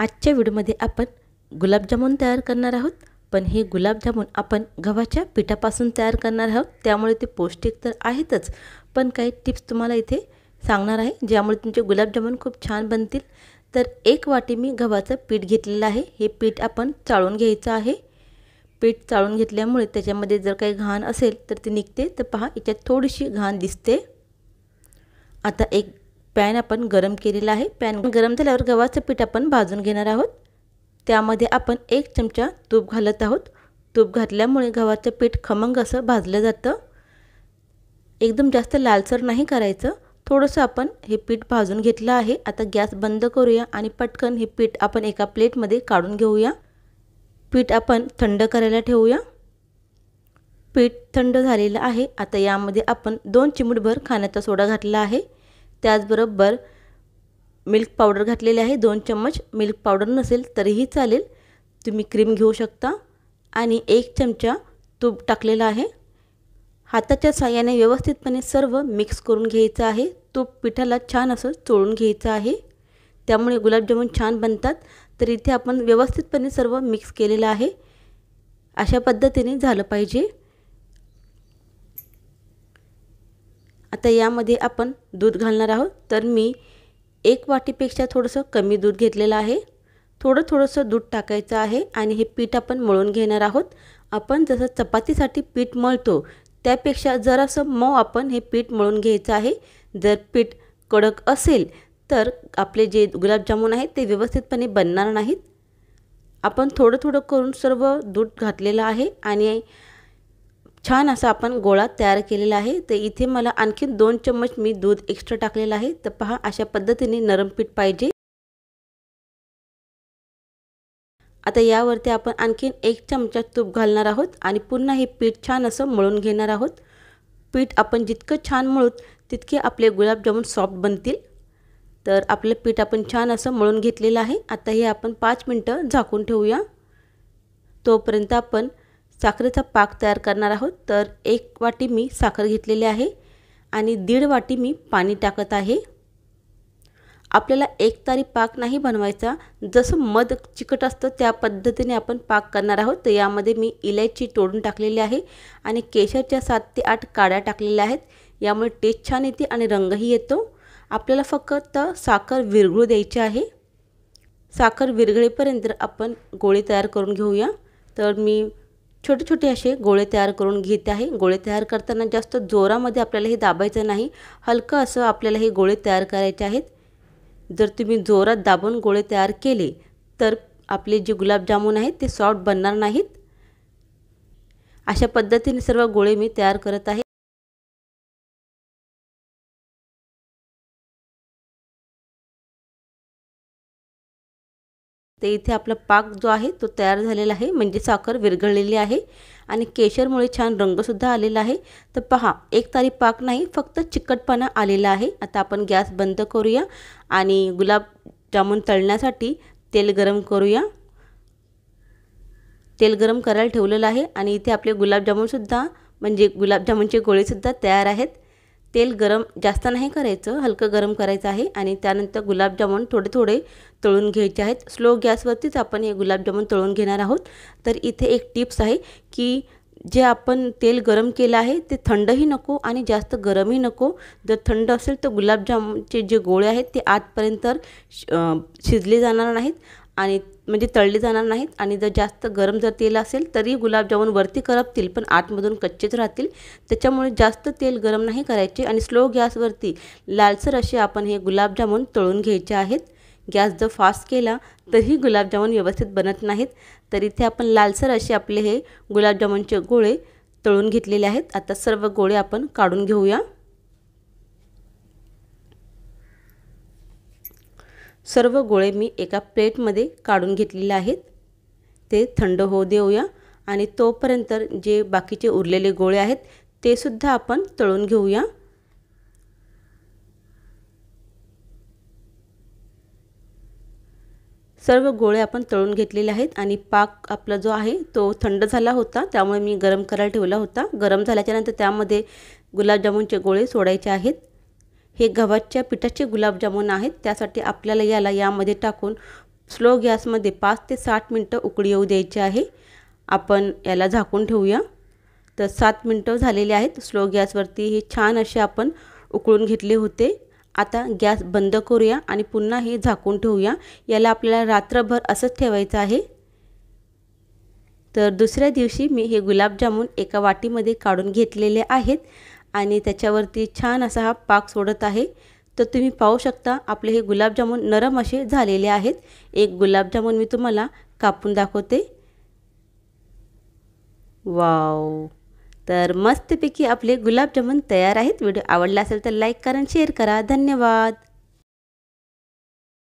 आजच्या व्हिडिओमध्ये आपण गुलाबजामून तयार करणार आहोत पण हे गुलाबजामून आपण गव्हाच्या पिठापासून तयार करणार आहोत त्यामुळे ते पौष्टिक तर आहेतच पण काही टिप्स तुम्हाला इथे सांगणार आहे ज्यामुळे तुमचे गुलाबजामुन खूप छान बनतील तर एक वाटी मी गव्हाचं पीठ घेतलेलं आहे हे पीठ आपण चाळून घ्यायचं आहे पीठ चाळून घेतल्यामुळे त्याच्यामध्ये जर काही घाण असेल तर ते निघते तर पहा याच्यात थोडीशी घाण दिसते आता एक पॅन आपण गरम केलेला आहे पॅन गरम झाल्यावर गव्हाचं पीठ आपण भाजून घेणार आहोत त्यामध्ये आपण एक चमचा तूप घालत आहोत तूप घातल्यामुळे गव्हाचं पीठ खमंग असं भाजलं जातं एकदम जास्त लालसर नाही करायचं थोडंसं आपण हे पीठ भाजून घेतलं आहे आता गॅस बंद करूया आणि पटकन हे पीठ आपण एका प्लेटमध्ये काढून घेऊया पीठ आपण थंड करायला ठेवूया पीठ थंड झालेलं आहे आता यामध्ये आपण दोन चिमूटभर खाण्याचा सोडा घातला आहे त्याचबरोबर मिल्क पावडर घातलेले आहे दोन चम्मच मिल्क पावडर नसेल तरीही चालेल तुम्ही क्रीम घेऊ शकता आणि एक चमचा तूप टाकलेला आहे हाताच्या साह्याने व्यवस्थितपणे सर्व मिक्स करून घ्यायचं आहे तूप पिठाला छान असं चोळून घ्यायचं आहे त्यामुळे गुलाबजामुन छान बनतात तर इथे आपण व्यवस्थितपणे सर्व मिक्स केलेलं आहे अशा पद्धतीने झालं पाहिजे आता यामध्ये आपण दूध घालणार आहोत तर मी एक वाटीपेक्षा थोडंसं कमी दूध घेतलेलं आहे थोडं थोडंसं दूध टाकायचं आहे आणि हे पीठ आपण मळून घेणार आहोत आपण जसं चपातीसाठी पीठ मळतो त्यापेक्षा जरासं मऊ आपण हे पीठ मळून घ्यायचं आहे जर पीठ कडक असेल तर आपले जे गुलाबजामून आहेत ते व्यवस्थितपणे बनणार नाहीत आपण थोडं थोडं करून सर्व दूध घातलेलं आहे आणि छान असा आपण गोळा तयार केलेला आहे तर इथे मला आणखी दोन चम्मच मी दूध एक्स्ट्रा टाकलेलं आहे तर पहा अशा पद्धतीने नरम पीठ पाहिजे आता यावरती आपण आणखीन एक चमचा तूप घालणार आहोत आणि पुन्हा हे पीठ छान असं मळून घेणार आहोत पीठ आपण जितकं छान मळूत तितके आपले गुलाबजामून सॉफ्ट बनतील तर आपलं पीठ आपण छान असं मळून घेतलेलं आहे आता हे आपण पाच मिनटं झाकून ठेवूया तोपर्यंत आपण साखरेचा पाक तयार करणार आहोत तर एक वाटी मी साखर घेतलेली आहे आणि दीड वाटी मी पाणी टाकत आहे आपल्याला एक तारी पाक नाही बनवायचा जसं मध चिकट असतं त्या पद्धतीने आपण पाक करणार आहोत तर यामध्ये मी इलायची तोडून टाकलेली आहे आणि केशरच्या सात ते आठ काड्या टाकलेल्या आहेत यामुळे टेस्ट छान येते आणि रंगही येतो आपल्याला फक्त साखर विरघळू द्यायची आहे साखर विरघळेपर्यंत आपण गोळी तयार करून घेऊया तर मी छोटे छोटे असे गोळे तयार करून घेत आहे गोळे तयार करताना जास्त जोरामध्ये आपल्याला हे दाबायचं नाही हलकं असं आपल्याला हे गोळे तयार करायचे आहेत जर तुम्ही जोरात दाबून गोळे तयार केले तर आपले जे गुलाबजामून आहेत ते सॉफ्ट बनणार नाहीत अशा पद्धतीने सर्व गोळे मी तयार करत आहे ते इथे आपला पाक जो आहे तो तयार झालेला आहे म्हणजे साखर विरघळलेली आहे आणि केशरमुळे छान रंगसुद्धा आलेला आहे तर पहा एक तारी पाक नाही फक्त चिकटपणा आलेला आहे आता आपण गॅस बंद करूया आणि गुलाबजामुन तळण्यासाठी तेल गरम करूया तेल गरम करायला ठेवलेलं आहे आणि इथे आपले गुलाबजामुनसुद्धा म्हणजे गुलाबजामुनचे गोळेसुद्धा तयार आहेत तेल गरम जास्त नाही करायचं हलकं गरम करायचं आहे आणि त्यानंतर गुलाबजामुन थोडे थोडे तळून घ्यायचे आहेत स्लो गॅसवरतीच आपण हे गुलाबजामुन तळून घेणार आहोत तर इथे एक टिप्स आहे की जे आपण तेल गरम केलं आहे ते थंडही नको आणि जास्त गरमही नको जर थंड असेल तर गुलाबजामचे जे गोळे आहेत ते आतपर्यंत शिजले जाणार नाहीत आणि म्हणजे तळले जाणार नाहीत आणि जर जास्त गरम जर तेल असेल तरी गुलाबजामुन वरती करपतील पण आतमधून कच्चेच राहतील त्याच्यामुळे जास्त तेल गरम नाही करायचे आणि स्लो गॅसवरती लालसर असे आपण हे गुलाबजामून तळून घ्यायचे आहेत गॅस जर फास्ट केला तरी गुलाबजामुन व्यवस्थित बनत नाहीत तर इथे आपण लालसर असे आपले हे गुलाबजामुनचे गोळे तळून घेतलेले आहेत आता सर्व गोळे आपण काढून घेऊया सर्व गोळे मी एका प्लेटमध्ये काढून घेतलेले आहेत ते थंड होऊ देऊया आणि तोपर्यंत जे बाकीचे उरलेले गोळे आहेत ते सुद्धा आपण तळून घेऊया सर्व गोळे आपण तळून घेतलेले आहेत आणि पाक आपला जो आहे तो थंड झाला होता त्यामुळे मी गरम करायला ठेवला होता गरम झाल्याच्यानंतर त्यामध्ये गुलाबजामुनचे गोळे सोडायचे आहेत हे गव्हाच्या पिठाचे गुलाबजामुन आहेत त्यासाठी आपल्याला याला यामध्ये टाकून स्लो गॅसमध्ये पाच ते साठ मिनटं उकळी येऊ द्यायची आहे आपण याला झाकून ठेवूया तर सात मिनटं झालेली आहेत स्लो गॅसवरती हे छान असे आपण उकळून घेतले होते आता गॅस बंद करूया आणि पुन्हा हे झाकून ठेवूया याला आपल्याला रात्रभर असंच ठेवायचं आहे तर दुसऱ्या दिवशी मी हे गुलाबजामून एका वाटीमध्ये काढून घेतलेले आहेत आणि त्याच्यावरती छान असा हा पाक सोडत आहे तर तुम्ही पाहू शकता आपले हे गुलाबजामून नरम असे झालेले आहेत एक गुलाबजामून मी तुम्हाला कापून दाखवते वाव तर मस्तपैकी आपले गुलाबजामुन तयार आहेत व्हिडिओ आवडला असेल तर लाईक करा शेअर करा धन्यवाद